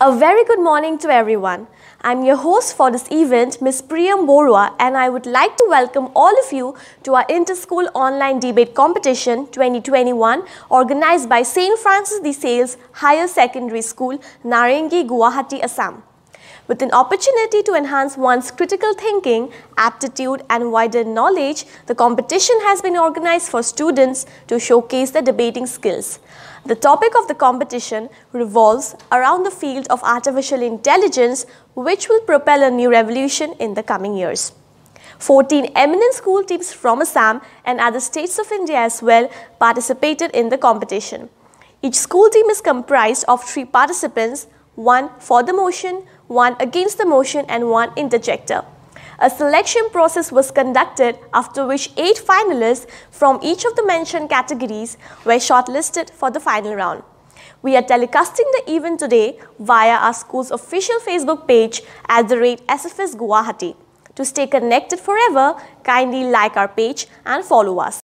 A very good morning to everyone. I'm your host for this event, Ms. Priyam Borua, and I would like to welcome all of you to our Inter-School Online Debate Competition 2021 organized by St. Francis de Sales Higher Secondary School, Narengi, Guwahati, Assam with an opportunity to enhance one's critical thinking, aptitude and wider knowledge, the competition has been organized for students to showcase their debating skills. The topic of the competition revolves around the field of artificial intelligence which will propel a new revolution in the coming years. 14 eminent school teams from Assam and other states of India as well participated in the competition. Each school team is comprised of three participants one for the motion, one against the motion and one interjector. A selection process was conducted after which eight finalists from each of the mentioned categories were shortlisted for the final round. We are telecasting the event today via our school's official Facebook page at the rate SFS Guwahati. To stay connected forever, kindly like our page and follow us.